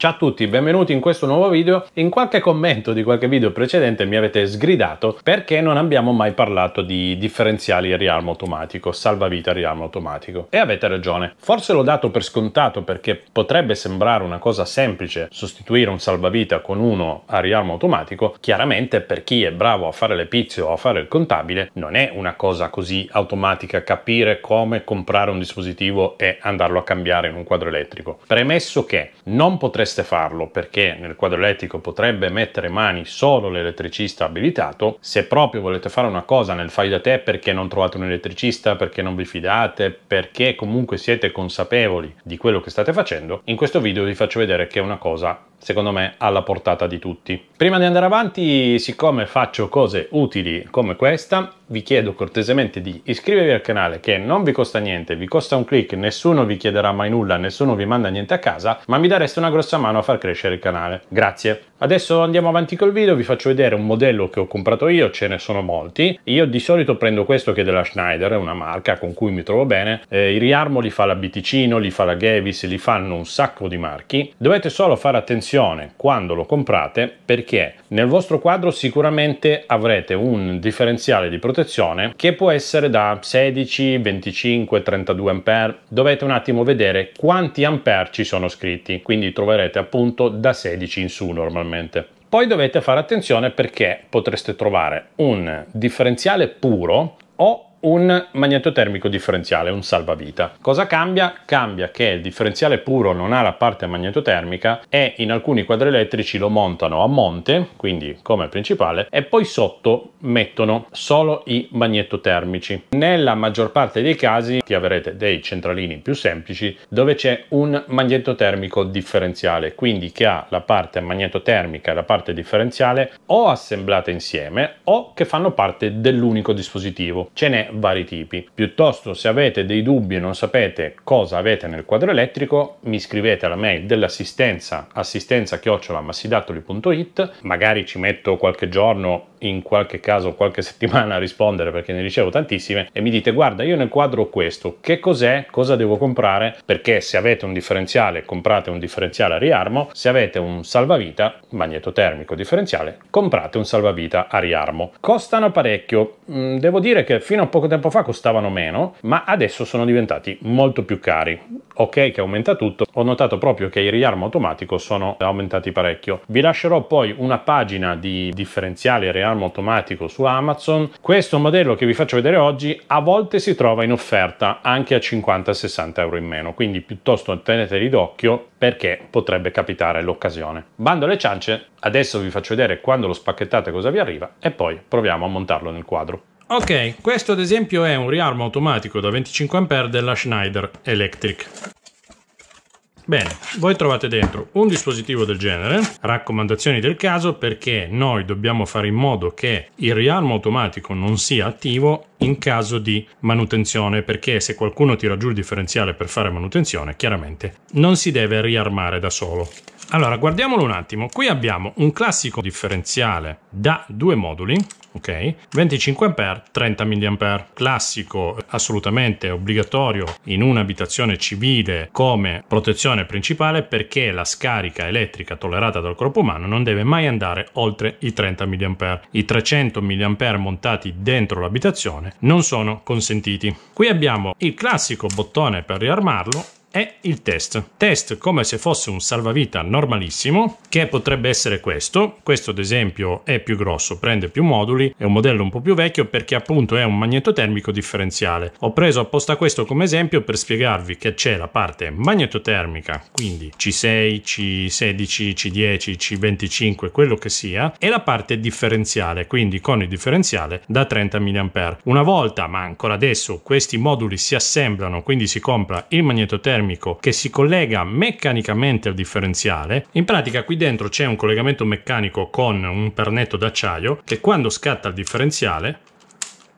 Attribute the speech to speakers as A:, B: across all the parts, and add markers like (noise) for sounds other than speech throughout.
A: Ciao a tutti, benvenuti in questo nuovo video. In qualche commento di qualche video precedente mi avete sgridato perché non abbiamo mai parlato di differenziali a riarmo automatico, salvavita a riarmo automatico. E avete ragione. Forse l'ho dato per scontato perché potrebbe sembrare una cosa semplice sostituire un salvavita con uno a riarmo automatico. Chiaramente per chi è bravo a fare le pizze o a fare il contabile non è una cosa così automatica capire come comprare un dispositivo e andarlo a cambiare in un quadro elettrico. Premesso che non potrei dovreste farlo perché nel quadro elettrico potrebbe mettere mani solo l'elettricista abilitato. Se proprio volete fare una cosa nel fai da te perché non trovate un elettricista, perché non vi fidate, perché comunque siete consapevoli di quello che state facendo, in questo video vi faccio vedere che è una cosa secondo me alla portata di tutti. Prima di andare avanti, siccome faccio cose utili come questa, vi chiedo cortesemente di iscrivervi al canale che non vi costa niente, vi costa un clic, nessuno vi chiederà mai nulla, nessuno vi manda niente a casa, ma mi dareste una grossa mano a far crescere il canale. Grazie. Adesso andiamo avanti col video, vi faccio vedere un modello che ho comprato io, ce ne sono molti. Io di solito prendo questo che è della Schneider, è una marca con cui mi trovo bene. Eh, I riarmo li fa la Biticino, li fa la Gavis, li fanno un sacco di marchi. Dovete solo fare attenzione attenzione quando lo comprate perché nel vostro quadro sicuramente avrete un differenziale di protezione che può essere da 16, 25, 32 ampere. dovete un attimo vedere quanti ampere ci sono scritti quindi troverete appunto da 16 in su normalmente poi dovete fare attenzione perché potreste trovare un differenziale puro o un magnetotermico differenziale, un salvavita. Cosa cambia? Cambia che il differenziale puro non ha la parte magnetotermica e in alcuni quadri elettrici lo montano a monte, quindi come principale, e poi sotto mettono solo i magnetotermici. Nella maggior parte dei casi ti avrete dei centralini più semplici dove c'è un magnetotermico differenziale, quindi che ha la parte magnetotermica e la parte differenziale o assemblate insieme o che fanno parte dell'unico dispositivo. Ce n'è vari tipi. Piuttosto se avete dei dubbi e non sapete cosa avete nel quadro elettrico, mi scrivete alla mail dell'assistenza assistenza massidattoli.it, magari ci metto qualche giorno, in qualche caso qualche (laughs) settimana a rispondere perché ne ricevo tantissime e mi dite guarda io nel quadro ho questo, che cos'è, cosa devo comprare perché se avete un differenziale comprate un differenziale a riarmo, se avete un salvavita, magnetotermico differenziale, comprate un salvavita a riarmo. Costano parecchio, mm, devo dire che fino a poco poco tempo fa costavano meno, ma adesso sono diventati molto più cari. Ok che aumenta tutto, ho notato proprio che i riarmo automatico sono aumentati parecchio. Vi lascerò poi una pagina di differenziale riarmo automatico su Amazon. Questo modello che vi faccio vedere oggi a volte si trova in offerta anche a 50-60 euro in meno, quindi piuttosto teneteli d'occhio perché potrebbe capitare l'occasione. Bando alle ciance, adesso vi faccio vedere quando lo spacchettate cosa vi arriva e poi proviamo a montarlo nel quadro. Ok, questo ad esempio è un riarmo automatico da 25A della Schneider Electric. Bene, voi trovate dentro un dispositivo del genere, raccomandazioni del caso perché noi dobbiamo fare in modo che il riarmo automatico non sia attivo in caso di manutenzione perché se qualcuno tira giù il differenziale per fare manutenzione chiaramente non si deve riarmare da solo. Allora, guardiamolo un attimo. Qui abbiamo un classico differenziale da due moduli, ok? 25A, 30 mA. Classico, assolutamente obbligatorio in un'abitazione civile come protezione principale perché la scarica elettrica tollerata dal corpo umano non deve mai andare oltre i 30 mA. I 300 mA montati dentro l'abitazione non sono consentiti. Qui abbiamo il classico bottone per riarmarlo è il test. Test come se fosse un salvavita normalissimo, che potrebbe essere questo. Questo ad esempio è più grosso, prende più moduli, è un modello un po' più vecchio perché appunto è un magnetotermico differenziale. Ho preso apposta questo come esempio per spiegarvi che c'è la parte magnetotermica, quindi C6, C16, C10, C25, quello che sia, e la parte differenziale, quindi con il differenziale da 30 mA. Una volta, ma ancora adesso, questi moduli si assemblano, quindi si compra il magnetotermico termico che si collega meccanicamente al differenziale. In pratica qui dentro c'è un collegamento meccanico con un pernetto d'acciaio che quando scatta il differenziale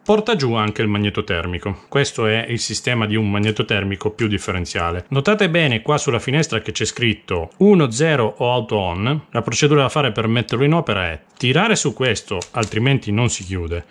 A: porta giù anche il magnetotermico. Questo è il sistema di un magnetotermico più differenziale. Notate bene qua sulla finestra che c'è scritto 1.0 o auto on. La procedura da fare per metterlo in opera è tirare su questo, altrimenti non si chiude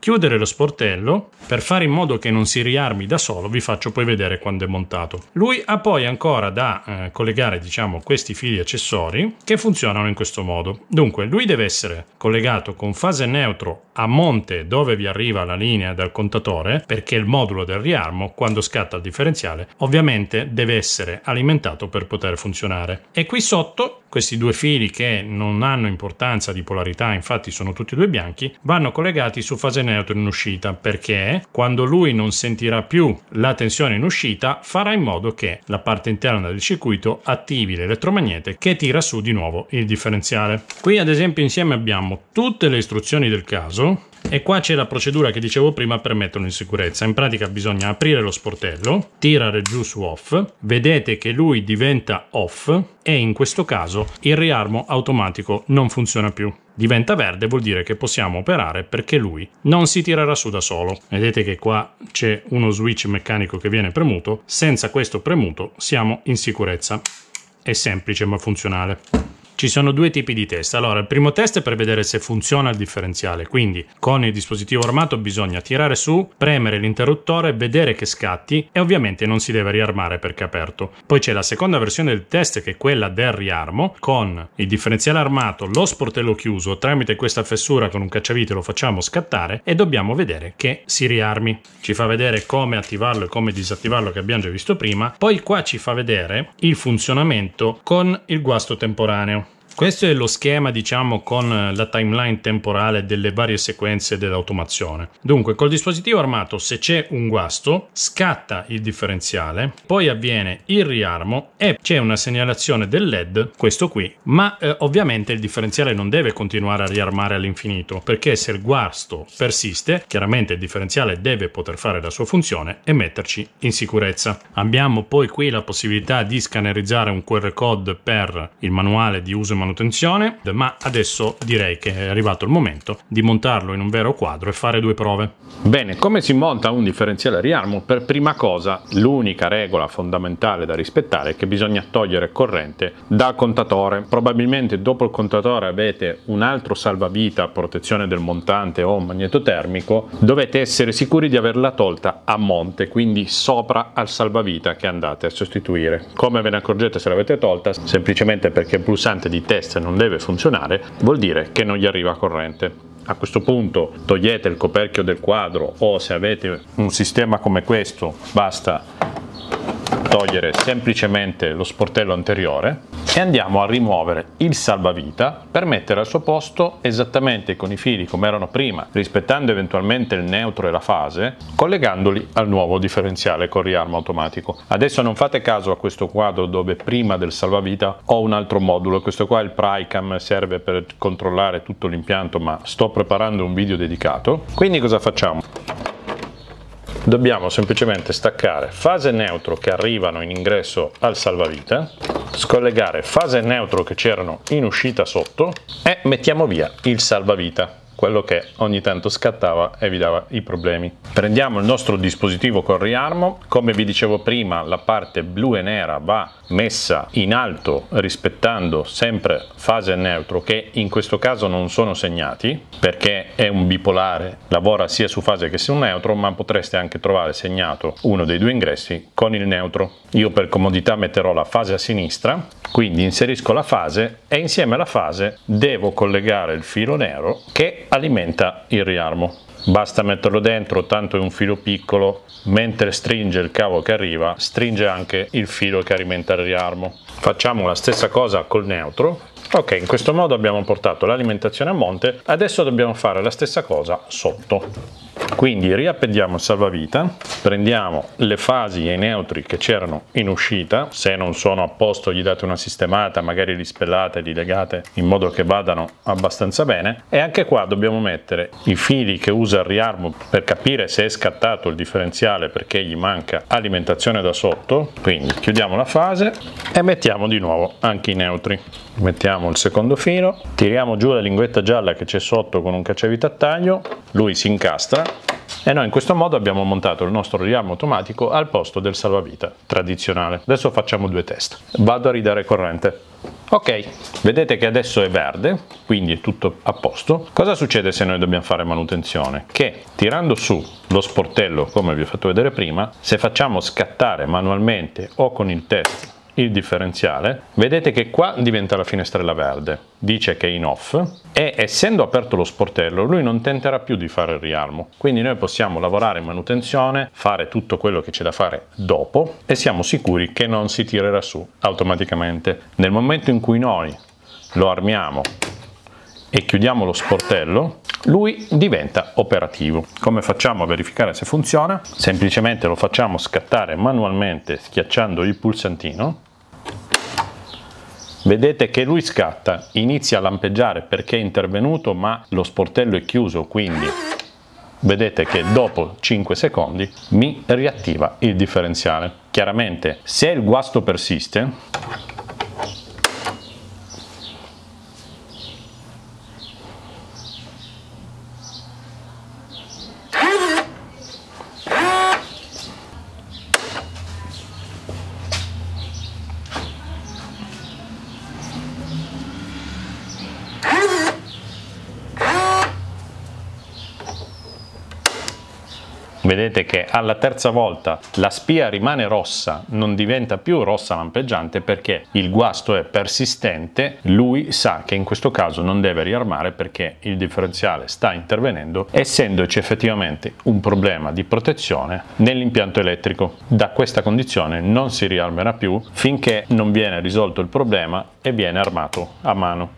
A: Chiudere lo sportello, per fare in modo che non si riarmi da solo, vi faccio poi vedere quando è montato. Lui ha poi ancora da eh, collegare diciamo, questi fili accessori che funzionano in questo modo. Dunque lui deve essere collegato con fase neutro a monte dove vi arriva la linea dal contatore perché il modulo del riarmo quando scatta il differenziale ovviamente deve essere alimentato per poter funzionare. E qui sotto questi due fili, che non hanno importanza di polarità, infatti sono tutti e due bianchi, vanno collegati su fase neutra in uscita perché quando lui non sentirà più la tensione in uscita, farà in modo che la parte interna del circuito attivi l'elettromagnete che tira su di nuovo il differenziale. Qui ad esempio insieme abbiamo tutte le istruzioni del caso, e qua c'è la procedura che dicevo prima per metterlo in sicurezza. In pratica bisogna aprire lo sportello, tirare giù su off, vedete che lui diventa off, e in questo caso il riarmo automatico non funziona più. Diventa verde vuol dire che possiamo operare perché lui non si tirerà su da solo. Vedete che qua c'è uno switch meccanico che viene premuto, senza questo premuto siamo in sicurezza. È semplice ma funzionale. Ci sono due tipi di test. Allora, il primo test è per vedere se funziona il differenziale, quindi con il dispositivo armato bisogna tirare su, premere l'interruttore, vedere che scatti e ovviamente non si deve riarmare perché è aperto. Poi c'è la seconda versione del test che è quella del riarmo con il differenziale armato, lo sportello chiuso, tramite questa fessura con un cacciavite lo facciamo scattare e dobbiamo vedere che si riarmi. Ci fa vedere come attivarlo e come disattivarlo che abbiamo già visto prima, poi qua ci fa vedere il funzionamento con il guasto temporaneo. Questo è lo schema, diciamo, con eh, la timeline temporale delle varie sequenze dell'automazione. Dunque, col dispositivo armato, se c'è un guasto, scatta il differenziale, poi avviene il riarmo e c'è una segnalazione del LED, questo qui, ma eh, ovviamente il differenziale non deve continuare a riarmare all'infinito, perché se il guasto persiste, chiaramente il differenziale deve poter fare la sua funzione e metterci in sicurezza. Abbiamo poi qui la possibilità di scannerizzare un QR code per il manuale di uso e manutenzione manutenzione, ma adesso direi che è arrivato il momento di montarlo in un vero quadro e fare due prove. Bene, come si monta un differenziale Riarmo? Per prima cosa, l'unica regola fondamentale da rispettare è che bisogna togliere corrente dal contatore. Probabilmente dopo il contatore avete un altro salvavita, protezione del montante o un magnetotermico, dovete essere sicuri di averla tolta a monte, quindi sopra al salvavita che andate a sostituire. Come ve ne accorgete se l'avete tolta? Semplicemente perché il pulsante di testa test non deve funzionare, vuol dire che non gli arriva corrente. A questo punto togliete il coperchio del quadro o se avete un sistema come questo basta togliere semplicemente lo sportello anteriore e andiamo a rimuovere il salvavita per mettere al suo posto esattamente con i fili come erano prima, rispettando eventualmente il neutro e la fase, collegandoli al nuovo differenziale con riarmo automatico. Adesso non fate caso a questo quadro dove prima del salvavita ho un altro modulo, questo qua è il PRICAM, serve per controllare tutto l'impianto ma sto preparando un video dedicato. Quindi cosa facciamo? dobbiamo semplicemente staccare fase neutro che arrivano in ingresso al salvavita, scollegare fase neutro che c'erano in uscita sotto e mettiamo via il salvavita quello che ogni tanto scattava e vi dava i problemi. Prendiamo il nostro dispositivo con riarmo, come vi dicevo prima la parte blu e nera va messa in alto rispettando sempre fase e neutro che in questo caso non sono segnati perché è un bipolare, lavora sia su fase che su neutro ma potreste anche trovare segnato uno dei due ingressi con il neutro. Io per comodità metterò la fase a sinistra, quindi inserisco la fase e insieme alla fase devo collegare il filo nero che alimenta il riarmo. Basta metterlo dentro, tanto è un filo piccolo, mentre stringe il cavo che arriva, stringe anche il filo che alimenta il riarmo. Facciamo la stessa cosa col neutro. Ok, in questo modo abbiamo portato l'alimentazione a monte, adesso dobbiamo fare la stessa cosa sotto. Quindi riappendiamo il salvavita, prendiamo le fasi e i neutri che c'erano in uscita, se non sono a posto gli date una sistemata, magari li spellate, li legate in modo che vadano abbastanza bene e anche qua dobbiamo mettere i fili che usa il riarmo per capire se è scattato il differenziale perché gli manca alimentazione da sotto, quindi chiudiamo la fase e mettiamo di nuovo anche i neutri. Mettiamo il secondo filo, tiriamo giù la linguetta gialla che c'è sotto con un cacciavite a taglio, lui si incastra e noi in questo modo abbiamo montato il nostro riarmo automatico al posto del salvavita tradizionale. Adesso facciamo due test. Vado a ridare corrente. Ok, vedete che adesso è verde, quindi è tutto a posto. Cosa succede se noi dobbiamo fare manutenzione? Che tirando su lo sportello, come vi ho fatto vedere prima, se facciamo scattare manualmente o con il test il differenziale, vedete che qua diventa la finestrella verde, dice che è in off e essendo aperto lo sportello lui non tenterà più di fare il riarmo, quindi noi possiamo lavorare in manutenzione, fare tutto quello che c'è da fare dopo e siamo sicuri che non si tirerà su automaticamente. Nel momento in cui noi lo armiamo e chiudiamo lo sportello, lui diventa operativo. Come facciamo a verificare se funziona? Semplicemente lo facciamo scattare manualmente schiacciando il pulsantino Vedete che lui scatta, inizia a lampeggiare perché è intervenuto ma lo sportello è chiuso quindi vedete che dopo 5 secondi mi riattiva il differenziale. Chiaramente se il guasto persiste vedete che alla terza volta la spia rimane rossa, non diventa più rossa lampeggiante perché il guasto è persistente, lui sa che in questo caso non deve riarmare perché il differenziale sta intervenendo essendoci effettivamente un problema di protezione nell'impianto elettrico. Da questa condizione non si riarmerà più finché non viene risolto il problema e viene armato a mano.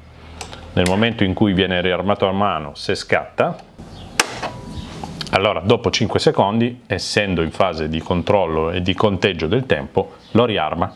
A: Nel momento in cui viene riarmato a mano, se scatta, allora, dopo 5 secondi, essendo in fase di controllo e di conteggio del tempo, lo riarma.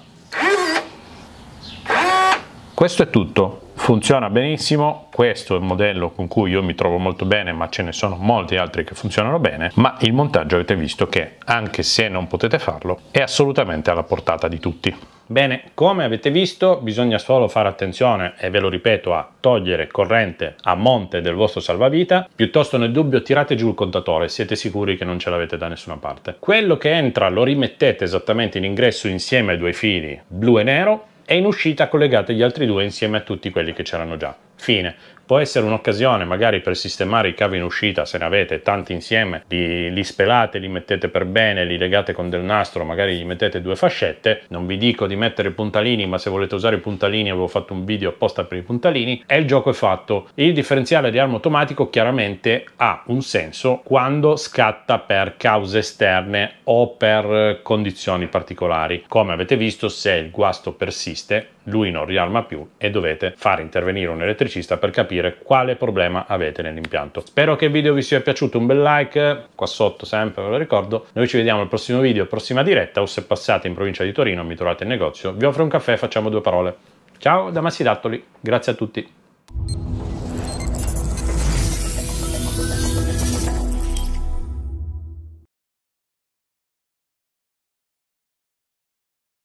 A: Questo è tutto funziona benissimo, questo è un modello con cui io mi trovo molto bene ma ce ne sono molti altri che funzionano bene, ma il montaggio avete visto che anche se non potete farlo è assolutamente alla portata di tutti. Bene, come avete visto bisogna solo fare attenzione e ve lo ripeto a togliere corrente a monte del vostro salvavita, piuttosto nel dubbio tirate giù il contatore, siete sicuri che non ce l'avete da nessuna parte. Quello che entra lo rimettete esattamente in ingresso insieme ai due fili blu e nero e in uscita collegate gli altri due insieme a tutti quelli che c'erano già. Fine può essere un'occasione magari per sistemare i cavi in uscita se ne avete tanti insieme li, li, spelate li mettete per bene li legate con del nastro magari gli mettete due fascette non vi dico di mettere puntalini ma se volete usare i puntalini avevo fatto un video apposta per i puntalini e il gioco è fatto il differenziale di armo automatico chiaramente ha un senso quando scatta per cause esterne o per condizioni particolari come avete visto se il guasto persiste lui non riarma più e dovete far intervenire un elettricista per capire quale problema avete nell'impianto. Spero che il video vi sia piaciuto, un bel like, qua sotto sempre ve lo ricordo, noi ci vediamo al prossimo video, prossima diretta o se passate in provincia di Torino mi trovate in negozio, vi offro un caffè e facciamo due parole. Ciao da Massi Dattoli, grazie a tutti.